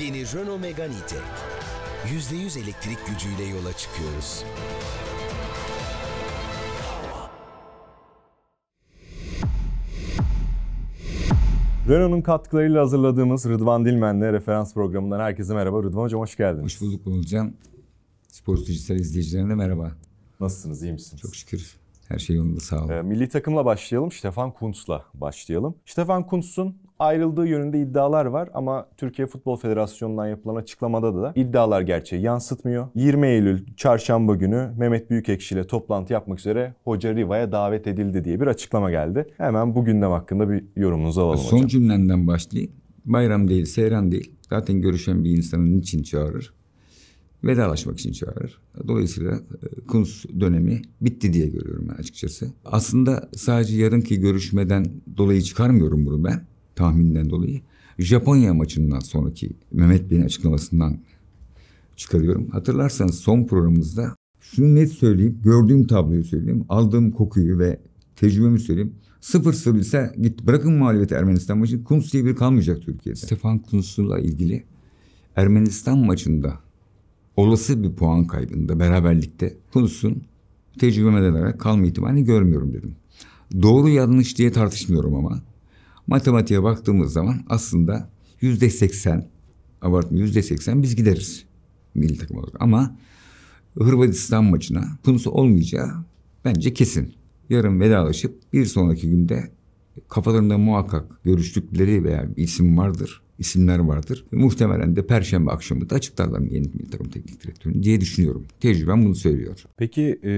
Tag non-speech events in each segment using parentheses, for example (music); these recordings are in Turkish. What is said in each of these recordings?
Yeni Renault Megane E-Tech. %100 elektrik gücüyle yola çıkıyoruz. Renault'un katkılarıyla hazırladığımız Rıdvan Dilmen'le referans programından herkese merhaba. Rıdvan Hocam hoş geldin. Hoş bulduk Oğulcan. Spor Dijital izleyicilerine merhaba. Nasılsınız, iyi misiniz? Çok şükür. Her şey yolunda sağ olun. E, milli takımla başlayalım. Stefan Kuntz'la başlayalım. Stefan Kuntz'un ayrıldığı yönünde iddialar var ama Türkiye Futbol Federasyonu'ndan yapılan açıklamada da iddialar gerçeği yansıtmıyor. 20 Eylül çarşamba günü Mehmet Büyükekşi ile toplantı yapmak üzere Hoca Riva'ya davet edildi diye bir açıklama geldi. Hemen bu gündem hakkında bir yorumunuzu alalım Son hocam. cümlenden başlayayım. Bayram değil, seyran değil. Zaten görüşen bir insanın için çağırır? Vedalaşmak için çağırır. Dolayısıyla e, Kunz dönemi bitti diye görüyorum ben açıkçası. Aslında sadece yarınki görüşmeden dolayı çıkarmıyorum bunu ben tahmininden dolayı Japonya maçından sonraki Mehmet Bey'in açıklamasından çıkarıyorum. Hatırlarsanız son programımızda şunu net söyleyeyim, gördüğüm tabloyu söyleyeyim, aldığım kokuyu ve tecrübemi söyleyeyim. Sıfır sıfır ise git bırakın mağlubiyeti Ermenistan maçı. Kunz diye bir kalmayacak Türkiye'de. Stefan Kunz'la ilgili Ermenistan maçında olası bir puan kaybında beraberlikte Kunsun tecrübeme dayanarak kalma ihtimalini görmüyorum dedim. Doğru yanlış diye tartışmıyorum ama Matematiğe baktığımız zaman aslında yüzde seksen, abartma yüzde seksen biz gideriz milli takım olarak. Ama Hırvatistan maçına konusu olmayacağı bence kesin. Yarın vedalaşıp bir sonraki günde kafalarında muhakkak görüştükleri veya bir isim vardır isimler vardır. Muhtemelen de perşembe akşamı da açıklarlar yeni bir takım teknik direktörünü diye düşünüyorum. Tecrübem bunu söylüyor. Peki e,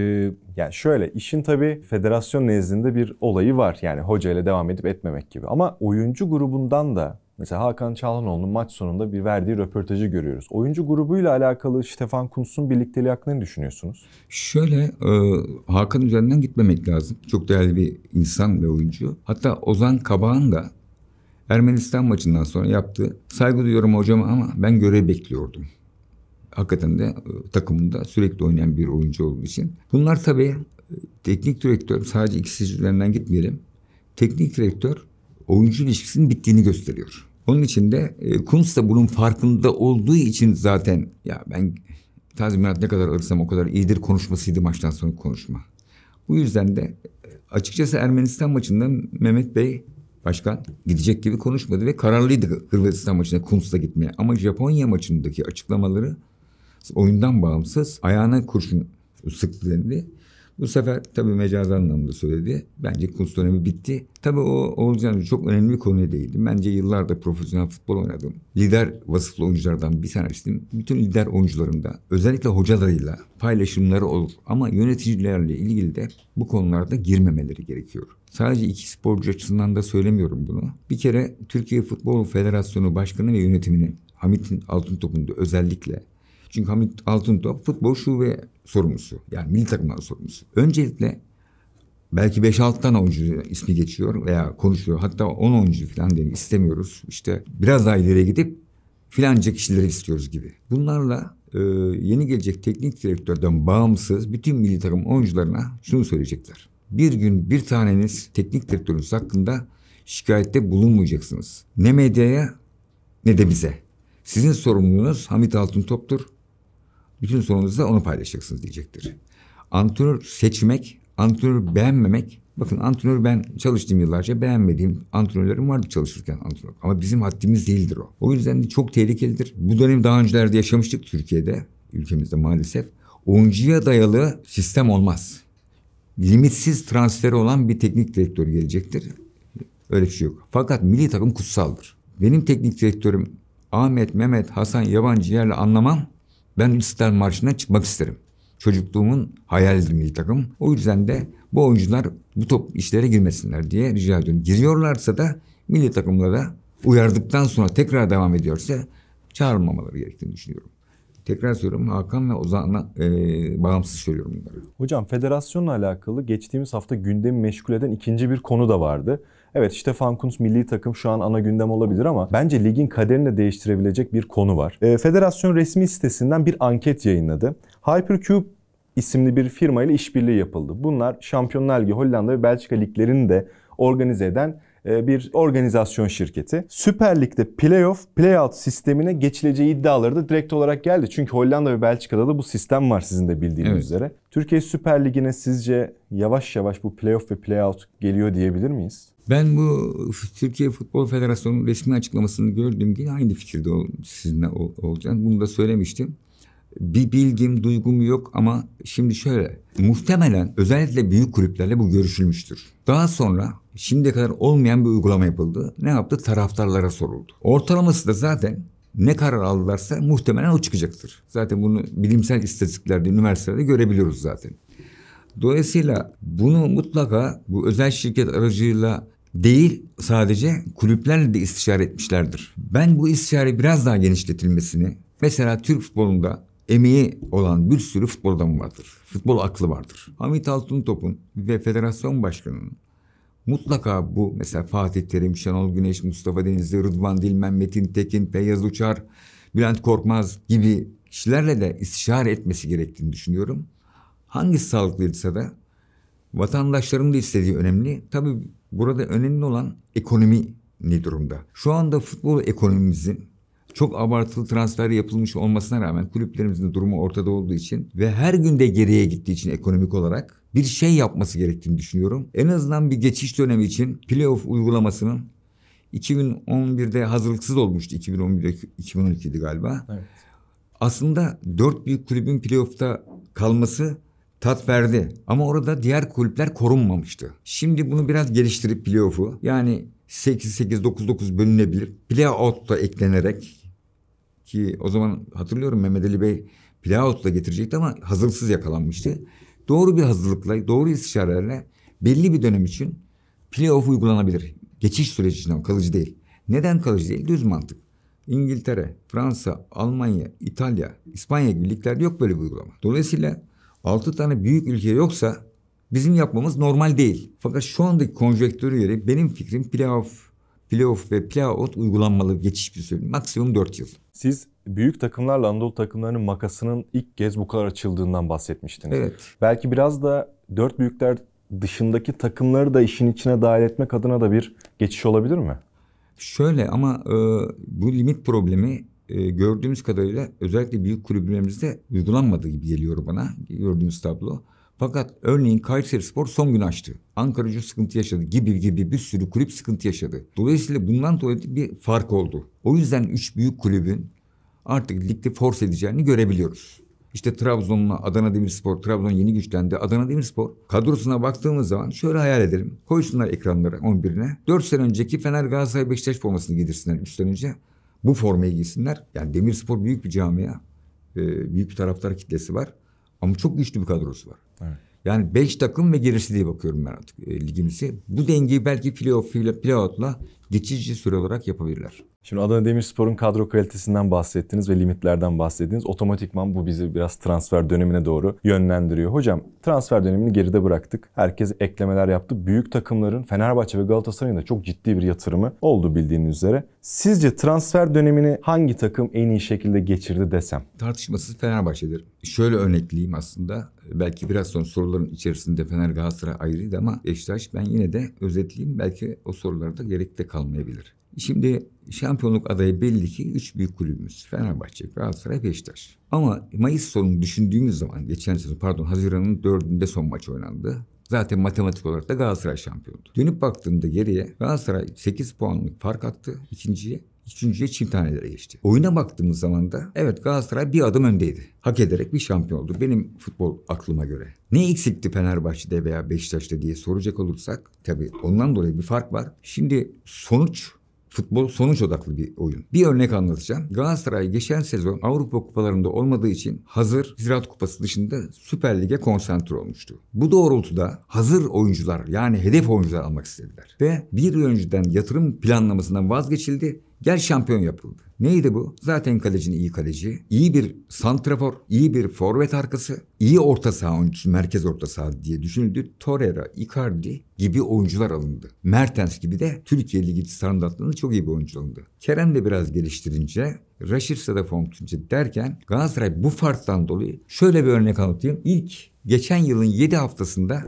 yani şöyle işin tabii federasyon nezdinde bir olayı var. Yani hoca ile devam edip etmemek gibi. Ama oyuncu grubundan da Mesela Hakan Çalhanoğlu'nun maç sonunda bir verdiği röportajı görüyoruz. Oyuncu grubuyla alakalı Stefan Kuntz'un birlikteliği hakkında ne düşünüyorsunuz? Şöyle e, Hakan üzerinden gitmemek lazım. Çok değerli bir insan ve oyuncu. Hatta Ozan Kabağan da Ermenistan maçından sonra yaptı. Saygı duyuyorum hocama ama ben görev bekliyordum. Hakikaten de e, takımında sürekli oynayan bir oyuncu olduğu için. Bunlar tabii e, teknik direktör sadece ikisi üzerinden gitmeyelim. Teknik direktör oyuncu ilişkisinin bittiğini gösteriyor. Onun için de e, Kunz da bunun farkında olduğu için zaten ya ben tazminat ne kadar alırsam o kadar iyidir konuşmasıydı maçtan sonra konuşma. Bu yüzden de e, açıkçası Ermenistan maçında Mehmet Bey Başkan gidecek gibi konuşmadı ve kararlıydı Hırvatistan maçına Kuntz'la gitmeye. Ama Japonya maçındaki açıklamaları oyundan bağımsız ayağına kurşun sıktı dendi. Bu sefer tabii mecazi anlamda söyledi. Bence Kunst dönemi bitti. Tabii o Oğulcan çok önemli bir konuya değildi. Bence yıllarda profesyonel futbol oynadım. Lider vasıflı oyunculardan bir tanesiydim. Bütün lider oyuncularımda özellikle hocalarıyla paylaşımları olur. Ama yöneticilerle ilgili de bu konularda girmemeleri gerekiyor. Sadece iki sporcu açısından da söylemiyorum bunu. Bir kere Türkiye Futbol Federasyonu Başkanı ve yönetiminin Hamit'in Altıntop'unda özellikle çünkü Hamit Altıntop futbol şube sorumlusu. Yani milli takımların sorumlusu. Öncelikle belki 5-6 tane oyuncu ismi geçiyor veya konuşuyor. Hatta 10 oyuncu falan deniyor. istemiyoruz. İşte biraz daha ileriye gidip filanca kişileri istiyoruz gibi. Bunlarla e, yeni gelecek teknik direktörden bağımsız bütün milli takım oyuncularına şunu söyleyecekler. Bir gün bir taneniz teknik direktörünüz hakkında şikayette bulunmayacaksınız. Ne medyaya ne de bize. Sizin sorumluluğunuz Hamit Altıntop'tur bütün sorununuzu da onu paylaşacaksınız diyecektir. Antrenör seçmek, antrenör beğenmemek. Bakın antrenör ben çalıştığım yıllarca beğenmediğim antrenörlerim vardı çalışırken antrenör. Ama bizim haddimiz değildir o. O yüzden de çok tehlikelidir. Bu dönem daha öncelerde yaşamıştık Türkiye'de, ülkemizde maalesef. Oyuncuya dayalı sistem olmaz. Limitsiz transferi olan bir teknik direktör gelecektir. Öyle bir şey yok. Fakat milli takım kutsaldır. Benim teknik direktörüm Ahmet, Mehmet, Hasan, Yabancı yerle anlamam ben İstiklal Marşı'na çıkmak isterim. Çocukluğumun hayalidir milli takım. O yüzden de bu oyuncular bu top işlere girmesinler diye rica ediyorum. Giriyorlarsa da milli takımlara uyardıktan sonra tekrar devam ediyorsa çağırmamaları gerektiğini düşünüyorum. Tekrar söylüyorum Hakan ve Ozan'la e, bağımsız söylüyorum bunları. Hocam federasyonla alakalı geçtiğimiz hafta gündemi meşgul eden ikinci bir konu da vardı. Evet Stefan Kuntz milli takım şu an ana gündem olabilir ama bence ligin kaderini de değiştirebilecek bir konu var. E, federasyon resmi sitesinden bir anket yayınladı. Hypercube isimli bir firma ile işbirliği yapıldı. Bunlar Şampiyonlar Ligi, Hollanda ve Belçika liglerini de organize eden e, bir organizasyon şirketi. Süper Lig'de playoff, playout sistemine geçileceği iddiaları da direkt olarak geldi. Çünkü Hollanda ve Belçika'da da bu sistem var sizin de bildiğiniz evet. üzere. Türkiye Süper Ligi'ne sizce yavaş yavaş bu playoff ve playout geliyor diyebilir miyiz? Ben bu Türkiye Futbol Federasyonu'nun resmi açıklamasını gördüğüm gün aynı fikirde ol, sizinle ol, olacağım. Bunu da söylemiştim. Bir bilgim, duygum yok ama şimdi şöyle. Muhtemelen özellikle büyük kulüplerle bu görüşülmüştür. Daha sonra şimdiye kadar olmayan bir uygulama yapıldı. Ne yaptı? Taraftarlara soruldu. Ortalaması da zaten ne karar aldılarsa muhtemelen o çıkacaktır. Zaten bunu bilimsel istatistiklerde, üniversitelerde görebiliyoruz zaten. Dolayısıyla bunu mutlaka bu özel şirket aracıyla değil sadece kulüplerle de istişare etmişlerdir. Ben bu istişare biraz daha genişletilmesini mesela Türk futbolunda emeği olan bir sürü futbol adamı vardır. Futbol aklı vardır. Hamit Altıntop'un ve federasyon başkanının mutlaka bu mesela Fatih Terim, Şenol Güneş, Mustafa Denizli, Rıdvan Dilmen, Metin Tekin, Feyyaz Uçar, Bülent Korkmaz gibi kişilerle de istişare etmesi gerektiğini düşünüyorum. Hangisi sağlıklıysa da vatandaşların da istediği önemli. Tabii Burada önemli olan ekonomi ne durumda? Şu anda futbol ekonomimizin çok abartılı transfer yapılmış olmasına rağmen kulüplerimizin durumu ortada olduğu için ve her günde geriye gittiği için ekonomik olarak bir şey yapması gerektiğini düşünüyorum. En azından bir geçiş dönemi için playoff uygulamasının 2011'de hazırlıksız olmuştu. 2011'de 2012'di galiba. Evet. Aslında dört büyük kulübün playoff'ta kalması tat verdi. Ama orada diğer kulüpler korunmamıştı. Şimdi bunu biraz geliştirip playoff'u yani 8-8-9-9 bölünebilir. Playout da eklenerek ki o zaman hatırlıyorum Mehmet Ali Bey playout da getirecekti ama hazırsız yakalanmıştı. Doğru bir hazırlıkla, doğru istişarelerle belli bir dönem için playoff uygulanabilir. Geçiş süreci için kalıcı değil. Neden kalıcı değil? Düz mantık. İngiltere, Fransa, Almanya, İtalya, İspanya gibi liglerde yok böyle bir uygulama. Dolayısıyla 6 tane büyük ülke yoksa bizim yapmamız normal değil. Fakat şu andaki konjöktürü göre benim fikrim playoff playoff ve playout uygulanmalı geçiş bir süre. Maksimum 4 yıl. Siz büyük takımlarla Anadolu takımlarının makasının ilk kez bu kadar açıldığından bahsetmiştiniz. Evet. Belki biraz da 4 büyükler dışındaki takımları da işin içine dahil etmek adına da bir geçiş olabilir mi? Şöyle ama e, bu limit problemi e, gördüğümüz kadarıyla özellikle büyük kulüplerimizde uygulanmadığı gibi geliyor bana gördüğümüz tablo. Fakat örneğin Kayseri Spor son gün açtı. Ankara Gücü sıkıntı yaşadı gibi gibi bir sürü kulüp sıkıntı yaşadı. Dolayısıyla bundan dolayı bir fark oldu. O yüzden üç büyük kulübün artık ligde force edeceğini görebiliyoruz. İşte Trabzon'la Adana Demirspor, Trabzon yeni güçlendi. Adana Demirspor kadrosuna baktığımız zaman şöyle hayal edelim. Koysunlar ekranları 11'ine. 4 sene önceki Fener Galatasaray Beşiktaş formasını giydirsinler önce bu formayı giysinler. Yani Demirspor büyük bir camia. E, büyük bir taraftar kitlesi var. Ama çok güçlü bir kadrosu var. Evet. Yani beş takım ve gerisi diye bakıyorum ben artık e, ligimizi. Bu dengeyi belki playoff, playout'la geçici süre olarak yapabilirler. Şimdi Adana Demirspor'un kadro kalitesinden bahsettiniz ve limitlerden bahsettiniz. Otomatikman bu bizi biraz transfer dönemine doğru yönlendiriyor. Hocam transfer dönemini geride bıraktık. Herkes eklemeler yaptı. Büyük takımların Fenerbahçe ve Galatasaray'ın da çok ciddi bir yatırımı oldu bildiğiniz üzere. Sizce transfer dönemini hangi takım en iyi şekilde geçirdi desem? Tartışmasız Fenerbahçe'dir. Şöyle örnekleyeyim aslında. Belki biraz sonra soruların içerisinde Fener Galatasaray ayrıydı ama Beşiktaş ben yine de özetleyeyim. Belki o sorularda gerek de kalmayabilir. Şimdi şampiyonluk adayı belli ki üç büyük kulübümüz. Fenerbahçe, Galatasaray, Beşiktaş. Ama Mayıs sonunu düşündüğümüz zaman geçen sezon pardon Haziran'ın dördünde son maç oynandı. Zaten matematik olarak da Galatasaray şampiyondu. Dönüp baktığımda geriye Galatasaray 8 puanlık fark attı ikinciye. Üçüncüye çim tanelere geçti. Oyuna baktığımız zaman da evet Galatasaray bir adım öndeydi. Hak ederek bir şampiyon oldu benim futbol aklıma göre. Ne eksikti Fenerbahçe'de veya Beşiktaş'ta diye soracak olursak tabii ondan dolayı bir fark var. Şimdi sonuç Futbol sonuç odaklı bir oyun. Bir örnek anlatacağım. Galatasaray geçen sezon Avrupa kupalarında olmadığı için hazır Ziraat Kupası dışında Süper Lig'e konsantre olmuştu. Bu doğrultuda hazır oyuncular yani hedef oyuncular almak istediler. Ve bir önceden yatırım planlamasından vazgeçildi Gel şampiyon yapıldı. Neydi bu? Zaten kalecinin iyi kaleci, iyi bir santrafor, iyi bir forvet arkası, iyi orta saha oyuncusu, merkez orta saha diye düşünüldü. Torreira, Icardi gibi oyuncular alındı. Mertens gibi de Türkiye Ligi standartlarında çok iyi bir oyuncu alındı. Kerem de biraz geliştirince, Raşirsa da form tutunca derken Galatasaray bu farktan dolayı şöyle bir örnek anlatayım. İlk geçen yılın 7 haftasında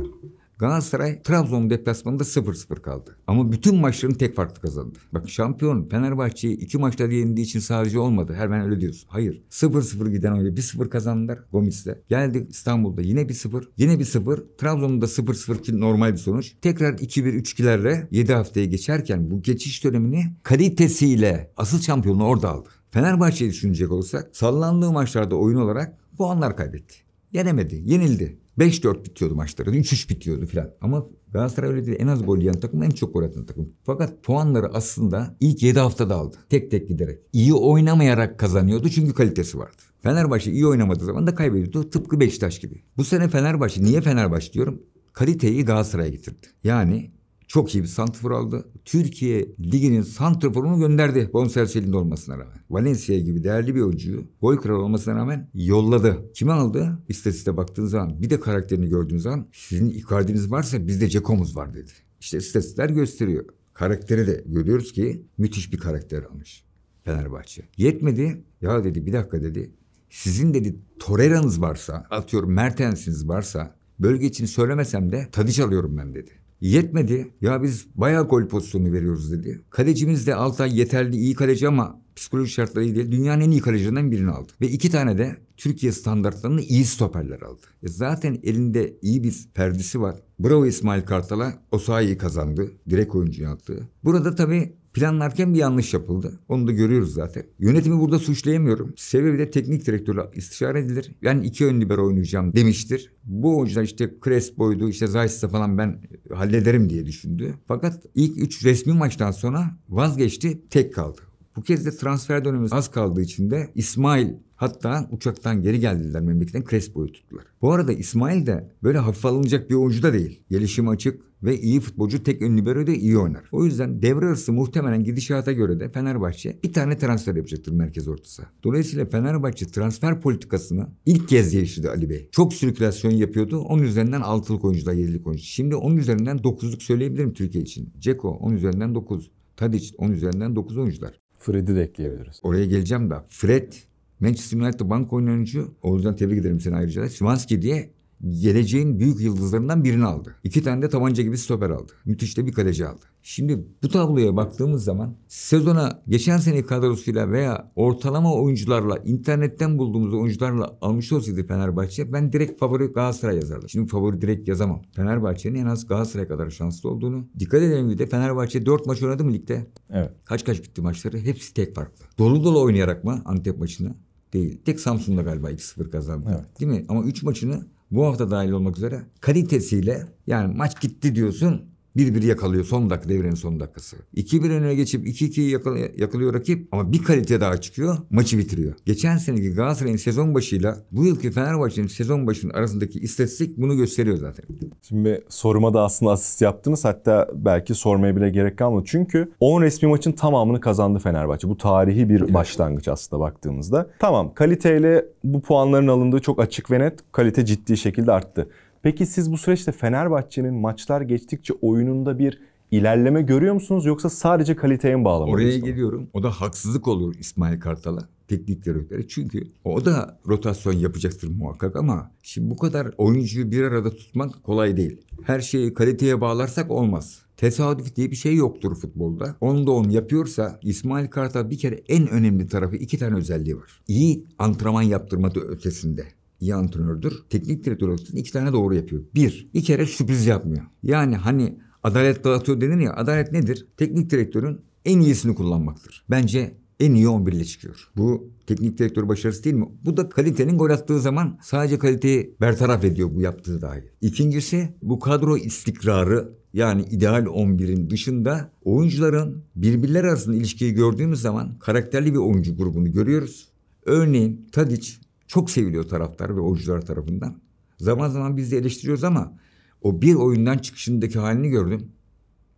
Galatasaray Trabzon deplasmanında 0-0 kaldı. Ama bütün maçlarını tek farklı kazandı. Bak şampiyon Fenerbahçe'yi iki maçta yenildiği için sadece olmadı. Her ben öyle diyorsun. Hayır. 0-0 giden oyunu 1-0 kazandılar Gomis'te. geldi İstanbul'da yine bir 0 Yine bir 0 Trabzon'da 0-0 ki normal bir sonuç. Tekrar 2-1-3-2'lerle 7 haftaya geçerken bu geçiş dönemini kalitesiyle asıl şampiyonu orada aldı. Fenerbahçe'yi düşünecek olursak sallandığı maçlarda oyun olarak puanlar kaybetti. Yenemedi, yenildi. 5-4 bitiyordu maçları. 3-3 bitiyordu filan. Ama Galatasaray öyle değil. En az gol yiyen takım en çok gol atan takım. Fakat puanları aslında ilk 7 haftada aldı. Tek tek giderek. İyi oynamayarak kazanıyordu çünkü kalitesi vardı. Fenerbahçe iyi oynamadığı zaman da kaybediyordu. Tıpkı Beşiktaş gibi. Bu sene Fenerbahçe niye Fenerbahçe diyorum? Kaliteyi Galatasaray'a getirdi. Yani çok iyi bir santrfor aldı. Türkiye liginin santrforunu gönderdi bonservisinin olmasına rağmen. Valencia gibi değerli bir oyuncuyu gol kralı olmasına rağmen yolladı. Kimi aldı? İstatiste baktığınız zaman bir de karakterini gördüğünüz zaman sizin Icardi'niz varsa bizde Ceko'muz var dedi. İşte istatistikler gösteriyor. Karakteri de görüyoruz ki müthiş bir karakter almış Fenerbahçe. Yetmedi. Ya dedi bir dakika dedi. Sizin dedi toreranız varsa, atıyorum Mertens'iniz varsa bölge için söylemesem de Tadiç alıyorum ben dedi. Yetmedi. Ya biz bayağı gol pozisyonu veriyoruz dedi. Kalecimiz de Altay yeterli iyi kaleci ama psikolojik şartları değil. Dünyanın en iyi kalecilerinden birini aldı. Ve iki tane de Türkiye standartlarında iyi stoperler aldı. E zaten elinde iyi bir perdisi var. Bravo İsmail Kartal'a o sahayı kazandı. Direkt oyuncu yaptı. Burada tabii Planlarken bir yanlış yapıldı. Onu da görüyoruz zaten. Yönetimi burada suçlayamıyorum. Sebebi de teknik direktörle istişare edilir. Ben iki ön libero oynayacağım demiştir. Bu oyuncular işte Crespo'ydu, işte Zayt'sa falan ben hallederim diye düşündü. Fakat ilk üç resmi maçtan sonra vazgeçti, tek kaldı. Bu kez de transfer dönemi az kaldığı için de İsmail hatta uçaktan geri geldiler memleketten Crespo'yu tuttular. Bu arada İsmail de böyle hafif alınacak bir oyuncu da değil. Gelişim açık ve iyi futbolcu tek ön libero da iyi oynar. O yüzden devre arası muhtemelen gidişata göre de Fenerbahçe bir tane transfer yapacaktır merkez ortası. Dolayısıyla Fenerbahçe transfer politikasını ilk kez değiştirdi Ali Bey. Çok sirkülasyon yapıyordu. Onun üzerinden 6'lık da 7'lik oyuncu. Şimdi 10 üzerinden 9'luk söyleyebilirim Türkiye için. Ceko 10 üzerinden 9. Tadic 10 üzerinden 9 oyuncular. Fred'i de ekleyebiliriz. Oraya geleceğim de. Fred Manchester United bank oynayan oyuncu. O yüzden tebrik ederim seni ayrıca. Swansky diye geleceğin büyük yıldızlarından birini aldı. İki tane de tabanca gibi stoper aldı. Müthiş de bir kaleci aldı. Şimdi bu tabloya baktığımız zaman sezona geçen sene kadrosuyla veya ortalama oyuncularla internetten bulduğumuz oyuncularla almış olsaydı Fenerbahçe ben direkt favori Galatasaray yazardım. Şimdi favori direkt yazamam. Fenerbahçe'nin en az Galatasaray kadar şanslı olduğunu. Dikkat edelim bir de Fenerbahçe 4 maç oynadı mı ligde? Evet. Kaç kaç bitti maçları? Hepsi tek farklı. Dolu dolu oynayarak mı Antep maçını? Değil. Tek Samsun'da galiba 2-0 kazandı. Evet. Değil mi? Ama 3 maçını bu hafta dahil olmak üzere kalitesiyle yani maç gitti diyorsun bir bir yakalıyor son dakika devrenin son dakikası. 2 bir öne geçip 2 iki 2'yi yakalıyor, yakalıyor rakip ama bir kalite daha çıkıyor maçı bitiriyor. Geçen seneki Galatasaray'ın sezon başıyla bu yılki Fenerbahçe'nin sezon başının arasındaki istatistik bunu gösteriyor zaten. Şimdi soruma da aslında asist yaptınız hatta belki sormaya bile gerek kalmadı. Çünkü 10 resmi maçın tamamını kazandı Fenerbahçe. Bu tarihi bir evet. başlangıç aslında baktığımızda. Tamam kaliteyle bu puanların alındığı çok açık ve net kalite ciddi şekilde arttı. Peki siz bu süreçte Fenerbahçe'nin maçlar geçtikçe oyununda bir ilerleme görüyor musunuz yoksa sadece kaliteye mi bağlamalıyız? Oraya istedim? geliyorum. O da haksızlık olur İsmail Kartal'a teknik direktörü. Çünkü o da rotasyon yapacaktır muhakkak ama şimdi bu kadar oyuncuyu bir arada tutmak kolay değil. Her şeyi kaliteye bağlarsak olmaz. Tesadüf diye bir şey yoktur futbolda. Onu da on yapıyorsa İsmail Kartal bir kere en önemli tarafı iki tane özelliği var. İyi antrenman yaptırmadı ötesinde iyi antrenördür. Teknik direktör olsun iki tane doğru yapıyor. Bir, iki kere sürpriz yapmıyor. Yani hani adalet dağıtıyor denir ya. Adalet nedir? Teknik direktörün en iyisini kullanmaktır. Bence en iyi 11 ile çıkıyor. Bu teknik direktör başarısı değil mi? Bu da kalitenin gol attığı zaman sadece kaliteyi bertaraf ediyor bu yaptığı dahi. İkincisi bu kadro istikrarı yani ideal 11'in dışında oyuncuların birbirler arasında ilişkiyi gördüğümüz zaman karakterli bir oyuncu grubunu görüyoruz. Örneğin Tadic çok seviliyor taraftar ve oyuncular tarafından. Zaman zaman biz de eleştiriyoruz ama o bir oyundan çıkışındaki halini gördüm.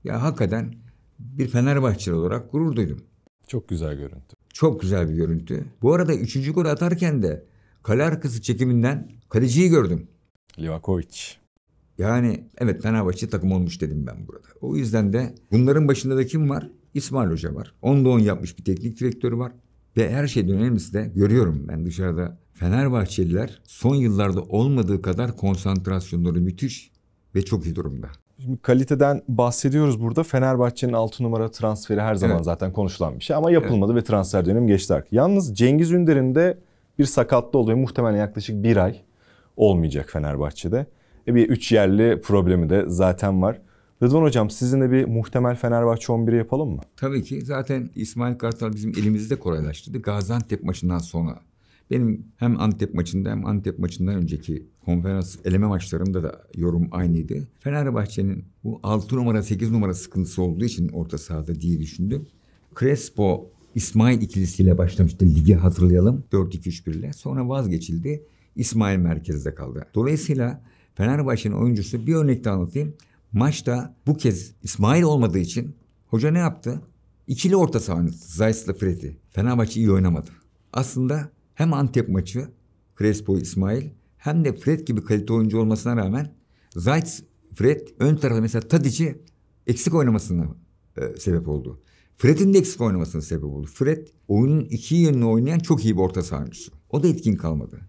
Ya hakikaten bir Fenerbahçeli olarak gurur duydum. Çok güzel görüntü. Çok güzel bir görüntü. Bu arada üçüncü gol atarken de kale arkası çekiminden kaleciyi gördüm. Livakovic. Yani evet Fenerbahçe takım olmuş dedim ben burada. O yüzden de bunların başında da kim var? İsmail Hoca var. Onda on yapmış bir teknik direktörü var. Ve her şeyden önemlisi de görüyorum ben dışarıda Fenerbahçeliler son yıllarda olmadığı kadar konsantrasyonları müthiş ve çok iyi durumda. Şimdi kaliteden bahsediyoruz burada. Fenerbahçe'nin 6 numara transferi her zaman evet. zaten konuşulan bir şey ama yapılmadı evet. ve transfer dönemi geçti artık. Yalnız Cengiz Ünder'in de bir sakatlı oluyor. Muhtemelen yaklaşık bir ay olmayacak Fenerbahçe'de. E bir üç yerli problemi de zaten var. Rıdvan Hocam sizinle bir muhtemel Fenerbahçe 11'i yapalım mı? Tabii ki. Zaten İsmail Kartal bizim elimizde kolaylaştırdı. Gaziantep maçından sonra benim hem Antep maçında hem Antep maçından önceki konferans eleme maçlarında da yorum aynıydı. Fenerbahçe'nin bu 6 numara 8 numara sıkıntısı olduğu için orta sahada diye düşündüm. Crespo İsmail ikilisiyle başlamıştı ligi hatırlayalım 4-2-3-1 ile. Sonra vazgeçildi. İsmail merkezde kaldı. Dolayısıyla Fenerbahçe'nin oyuncusu bir örnekte anlatayım. Maçta bu kez İsmail olmadığı için hoca ne yaptı? İkili orta saha oynadı. Zayt'la Fred'i. Fenerbahçe iyi oynamadı. Aslında hem Antep maçı Crespo İsmail hem de Fred gibi kalite oyuncu olmasına rağmen Zayt Fred ön tarafta mesela Tadic'i eksik oynamasına e, sebep oldu. Fred'in de eksik oynamasına sebep oldu. Fred oyunun iki yönünü oynayan çok iyi bir orta sahancısı. O da etkin kalmadı.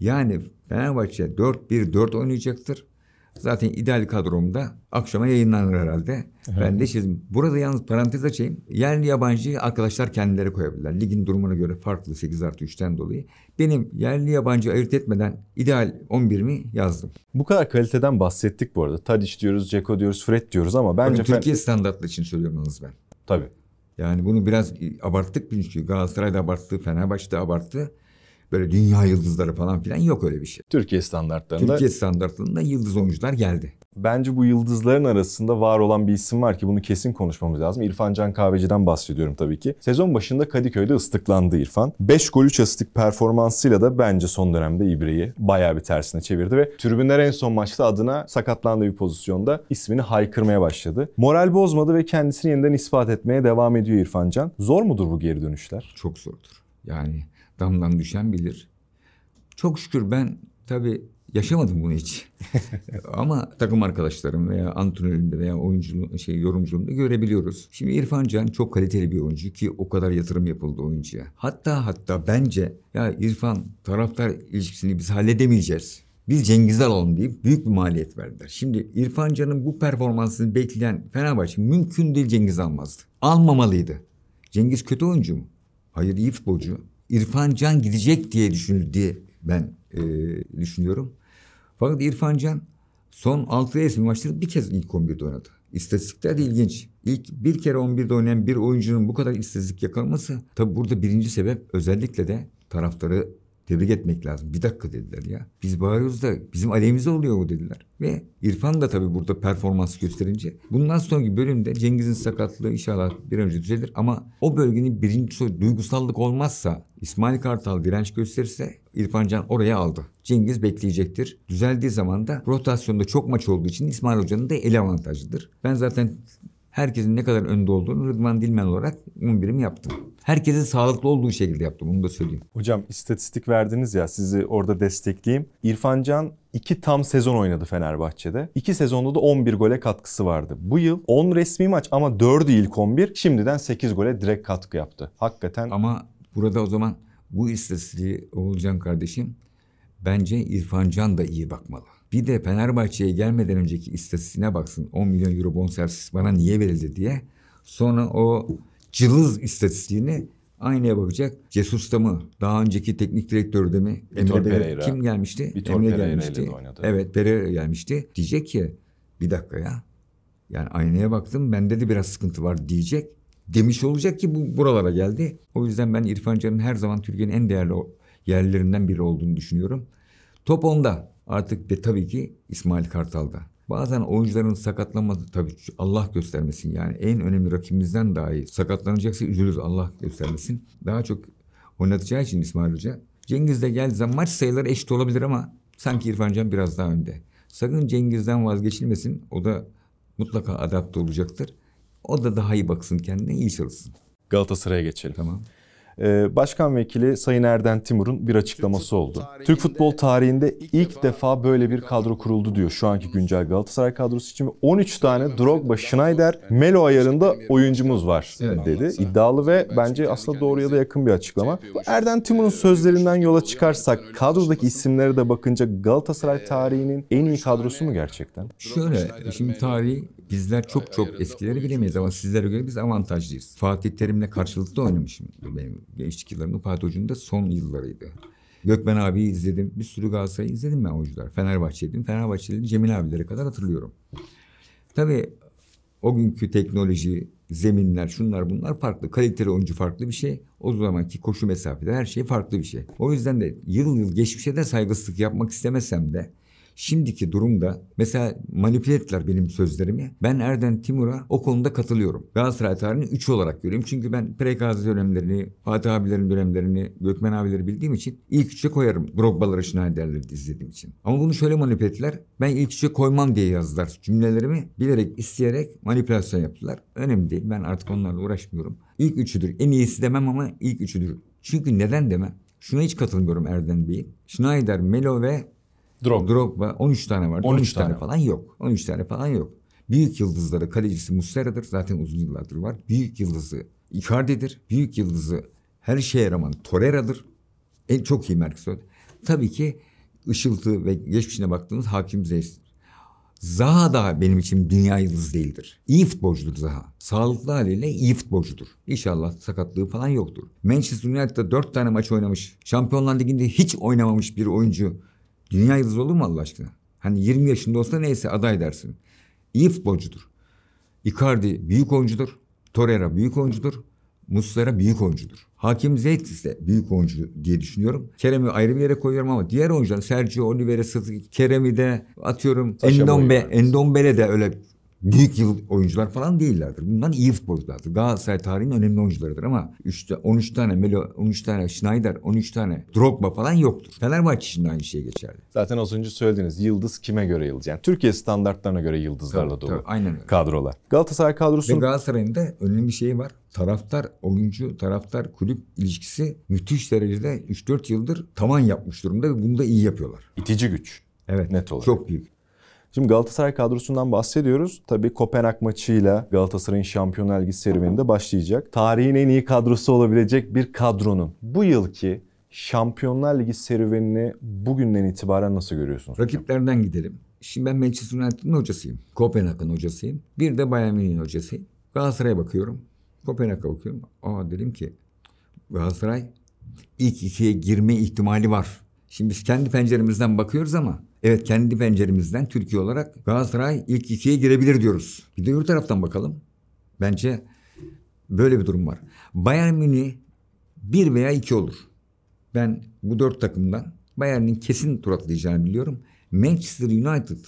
Yani Fenerbahçe 4-1-4 oynayacaktır. Zaten ideal kadromda akşama yayınlanır herhalde. Evet. Ben de çizdim. Burada yalnız parantez açayım. Yerli yabancı arkadaşlar kendileri koyabilirler. Ligin durumuna göre farklı 8 artı 3'ten dolayı. Benim yerli yabancı ayırt etmeden ideal 11'imi yazdım. Bu kadar kaliteden bahsettik bu arada. Tadiç diyoruz, Ceko diyoruz, Fred diyoruz ama bence... Bunu Türkiye ben... standartları için söylüyorum yalnız ben. Tabii. Yani bunu biraz abarttık çünkü Galatasaray da abarttı, Fenerbahçe de abarttı. Böyle dünya yıldızları falan filan yok öyle bir şey. Türkiye standartlarında. Türkiye standartlarında yıldız oyuncular geldi. Bence bu yıldızların arasında var olan bir isim var ki bunu kesin konuşmamız lazım. İrfan Can Kahveci'den bahsediyorum tabii ki. Sezon başında Kadıköy'de ıslıklandı İrfan. 5 gol 3 asistlik performansıyla da bence son dönemde İbre'yi bayağı bir tersine çevirdi ve tribünler en son maçta adına sakatlandığı bir pozisyonda ismini haykırmaya başladı. Moral bozmadı ve kendisini yeniden ispat etmeye devam ediyor İrfan Can. Zor mudur bu geri dönüşler? Çok zordur. Yani damdan düşen bilir. Çok şükür ben tabii yaşamadım bunu hiç. (laughs) Ama takım arkadaşlarım veya antrenörümde veya oyunculuğum, şey yorumculuğumda görebiliyoruz. Şimdi İrfan Can çok kaliteli bir oyuncu ki o kadar yatırım yapıldı oyuncuya. Hatta hatta bence ya İrfan taraftar ilişkisini biz halledemeyeceğiz. Biz Cengizler alalım deyip büyük bir maliyet verdiler. Şimdi İrfan Can'ın bu performansını bekleyen Fenerbahçe mümkün değil Cengiz almazdı. Almamalıydı. Cengiz kötü oyuncu mu? Hayır iyi futbolcu. İrfan Can gidecek diye düşündü diye ben e, düşünüyorum. Fakat İrfan Can son 6 resmi maçları bir kez ilk 11'de oynadı. İstatistikler de ilginç. İlk bir kere 11'de oynayan bir oyuncunun bu kadar istatistik yakalaması tabi burada birinci sebep özellikle de taraftarı tebrik etmek lazım. Bir dakika dediler ya. Biz bağırıyoruz da bizim aleyhimize oluyor o dediler. Ve İrfan da tabii burada performans gösterince bundan sonraki bölümde Cengiz'in sakatlığı inşallah bir önce düzelir ama o bölgenin birinci duygusallık olmazsa İsmail Kartal direnç gösterirse İrfan Can oraya aldı. Cengiz bekleyecektir. Düzeldiği zaman da rotasyonda çok maç olduğu için İsmail Hoca'nın da el avantajıdır. Ben zaten herkesin ne kadar önde olduğunu Rıdvan Dilmen olarak 10 birim yaptım. Herkesin sağlıklı olduğu şekilde yaptım bunu da söyleyeyim. Hocam istatistik verdiniz ya sizi orada destekleyeyim. İrfan Can 2 tam sezon oynadı Fenerbahçe'de. İki sezonda da 11 gole katkısı vardı. Bu yıl 10 resmi maç ama 4'ü ilk 11. Şimdiden 8 gole direkt katkı yaptı. Hakikaten. Ama burada o zaman bu istatistiği Oğulcan kardeşim bence İrfan Can da iyi bakmalı. Bir de Fenerbahçe'ye gelmeden önceki istatistiğine baksın. 10 milyon euro bonservis bana niye verildi diye. Sonra o cılız istatistiğini aynaya bakacak. Jesus mı? Daha önceki teknik direktörü de mi? Vitor Emre Pereira. Kim gelmişti? Vitor Emre gelmişti. oynadı. Evet Pereira gelmişti. Diyecek ki bir dakika ya. Yani aynaya baktım bende de biraz sıkıntı var diyecek. Demiş olacak ki bu buralara geldi. O yüzden ben İrfan Can'ın her zaman Türkiye'nin en değerli yerlerinden biri olduğunu düşünüyorum. Top onda. Artık de tabii ki İsmail Kartal'da. Bazen oyuncuların sakatlanması tabii Allah göstermesin yani en önemli rakibimizden dahi sakatlanacaksa üzülürüz Allah göstermesin. Daha çok oynatacağı için İsmail Hoca. Cengiz de geldiği zaman maç sayıları eşit olabilir ama sanki İrfan Can biraz daha önde. Sakın Cengiz'den vazgeçilmesin. O da mutlaka adapte olacaktır. O da daha iyi baksın kendine, iyi çalışsın. Galatasaray'a geçelim. Tamam. Ee, Başkan Vekili Sayın Erden Timur'un bir açıklaması oldu. Türk futbol tarihinde ilk defa böyle bir kadro kuruldu diyor şu anki güncel Galatasaray kadrosu için. 13 tane Drogba, Schneider, Melo ayarında oyuncumuz var dedi. İddialı ve bence aslında doğruya da yakın bir açıklama. Erden Timur'un ee, sözlerinden şey yola çıkarsak kadrodaki şey isimlere de bakınca Galatasaray tarihinin en iyi şey kadrosu mu gerçekten? Şöyle, şimdi tarihi Bizler çok çok eskileri bilemeyiz ama sizlere göre biz avantajlıyız. Fatih Terim'le karşılıklı oynamışım. Benim gençlik yıllarım Fatih Hoca'nın da son yıllarıydı. Gökmen abiyi izledim. Bir sürü Galatasaray'ı izledim ben oyuncular. Fenerbahçe'ydim. Fenerbahçe'li Cemil abilere kadar hatırlıyorum. Tabii o günkü teknoloji, zeminler, şunlar bunlar farklı. Kaliteli oyuncu farklı bir şey. O zamanki koşu mesafeler her şey farklı bir şey. O yüzden de yıl yıl geçmişe de saygısızlık yapmak istemesem de Şimdiki durumda mesela manipüle ettiler benim sözlerimi. Ben Erden Timur'a o konuda katılıyorum. Galatasaray tarihini 3 olarak görüyorum. Çünkü ben Prekazi dönemlerini, Fatih abilerin dönemlerini, Gökmen abileri bildiğim için ilk üçe koyarım. Grogba'ları, Schneider'leri izlediğim için. Ama bunu şöyle manipüle ettiler. Ben ilk üçe koymam diye yazdılar. Cümlelerimi bilerek, isteyerek manipülasyon yaptılar. Önemli değil. Ben artık onlarla uğraşmıyorum. İlk üçüdür. En iyisi demem ama ilk üçüdür. Çünkü neden demem? Şuna hiç katılmıyorum Erden Bey'in. Schneider, Melo ve Drogba. Drogba 13 tane var. 13, 13 tane, tane falan yok. 13 tane falan yok. Büyük yıldızları kalecisi Muslera'dır. Zaten uzun yıllardır var. Büyük yıldızı Icardi'dir. Büyük yıldızı her şeye rağmen Toreradır. En çok iyi merkez oynadı. Tabii ki ışıltı ve geçmişine baktığımız Hakim Zeyes'tir. Zaha da benim için dünya yıldızı değildir. İyi futbolcudur Zaha. Sağlıklı haliyle iyi futbolcudur. İnşallah sakatlığı falan yoktur. Manchester United'da dört tane maç oynamış. Şampiyonlar Ligi'nde hiç oynamamış bir oyuncu Dünya yıldızı olur mu Allah aşkına? Hani 20 yaşında olsa neyse aday dersin. İyi futbolcudur. Icardi büyük oyuncudur. Torreira büyük oyuncudur. Muslera büyük oyuncudur. Hakim Zeytis de büyük oyuncu diye düşünüyorum. Kerem'i ayrı bir yere koyuyorum ama diğer oyuncular Sergio Oliveira, Kerem'i de atıyorum. Endombe, Endombele de öyle büyük yıl oyuncular falan değillerdir. Bundan iyi futbolculardır. Galatasaray tarihinin önemli oyuncularıdır ama işte 13 tane Melo, 13 tane Schneider, 13 tane Drogba falan yoktur. Fenerbahçe için aynı şey geçerli. Zaten az önce söylediğiniz yıldız kime göre yıldız? Yani Türkiye standartlarına göre yıldızlarla tabii, dolu tabii, aynen öyle. kadrolar. Galatasaray kadrosu... Ve Galatasaray'ın da önemli bir şeyi var. Taraftar, oyuncu, taraftar, kulüp ilişkisi müthiş derecede 3-4 yıldır tamam yapmış durumda ve bunu da iyi yapıyorlar. İtici güç. Evet. Net olarak. Çok büyük. Şimdi Galatasaray kadrosundan bahsediyoruz. Tabii Kopenhag maçıyla Galatasaray'ın şampiyonel Ligi serüveninde başlayacak. Tarihin en iyi kadrosu olabilecek bir kadronun bu yılki Şampiyonlar Ligi serüvenini bugünden itibaren nasıl görüyorsunuz? Rakiplerden gidelim. Şimdi ben Manchester United'ın hocasıyım. Kopenhag'ın hocasıyım. Bir de Bayern Münih'in hocasıyım. Galatasaray'a bakıyorum. Kopenhag'a bakıyorum. Aa dedim ki Galatasaray ilk ikiye girme ihtimali var. Şimdi biz kendi penceremizden bakıyoruz ama Evet kendi penceremizden Türkiye olarak Galatasaray ilk ikiye girebilir diyoruz. Bir de öbür taraftan bakalım. Bence böyle bir durum var. Bayern Münih bir veya iki olur. Ben bu dört takımdan Bayern'in kesin tur atlayacağını biliyorum. Manchester United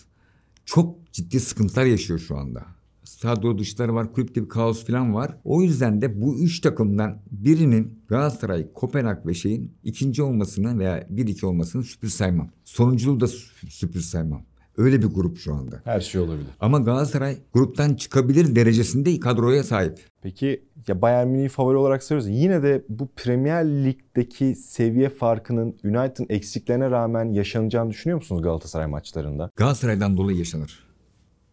çok ciddi sıkıntılar yaşıyor şu anda. Sadro dışları var, kulüpte bir kaos falan var. O yüzden de bu üç takımdan birinin Galatasaray, Kopenhag ve şeyin ikinci olmasını veya bir iki olmasını sürpriz saymam. Sonunculuğu da sürpriz saymam. Öyle bir grup şu anda. Her şey olabilir. Ama Galatasaray gruptan çıkabilir derecesinde kadroya sahip. Peki ya Bayern Münih favori olarak sayıyoruz. Yine de bu Premier Lig'deki seviye farkının United'ın eksiklerine rağmen yaşanacağını düşünüyor musunuz Galatasaray maçlarında? Galatasaray'dan dolayı yaşanır.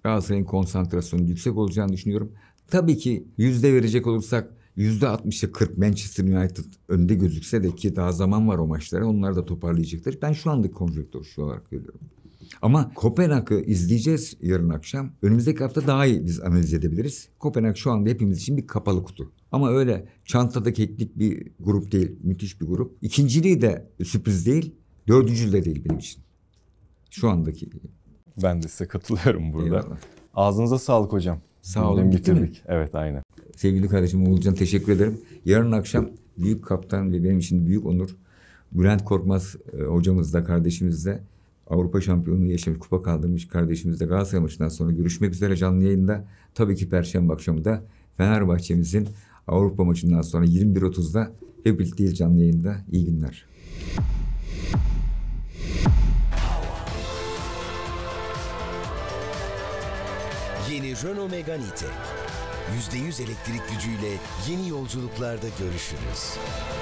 Galatasaray'ın konsantrasyonu yüksek olacağını düşünüyorum. Tabii ki yüzde verecek olursak yüzde 60'a 40 Manchester United önde gözükse de ki daha zaman var o maçlara onlar da toparlayacaktır. Ben şu andaki konjonktür şu olarak görüyorum. Ama Kopenhag'ı izleyeceğiz yarın akşam. Önümüzdeki hafta daha iyi biz analiz edebiliriz. Kopenhag şu anda hepimiz için bir kapalı kutu. Ama öyle çantada keklik bir grup değil. Müthiş bir grup. İkinciliği de sürpriz değil. Dördüncü de değil benim için. Şu andaki ben de size katılıyorum burada. Eyvallah. Ağzınıza sağlık hocam. Sağ olun. Bitti bitirdik. Mi? Evet aynı. Sevgili kardeşim Oğulcan teşekkür ederim. Yarın akşam büyük kaptan ve benim için büyük onur Bülent Korkmaz e, hocamızla kardeşimizle Avrupa şampiyonluğu yaşamış, kupa kaldırmış kardeşimizle Galatasaray maçından sonra görüşmek üzere canlı yayında. Tabii ki Perşembe akşamı da Fenerbahçe'mizin Avrupa maçından sonra 21.30'da hep birlikte canlı yayında. İyi günler. Yeni Renault Megane E. %100 elektrik gücüyle yeni yolculuklarda görüşürüz.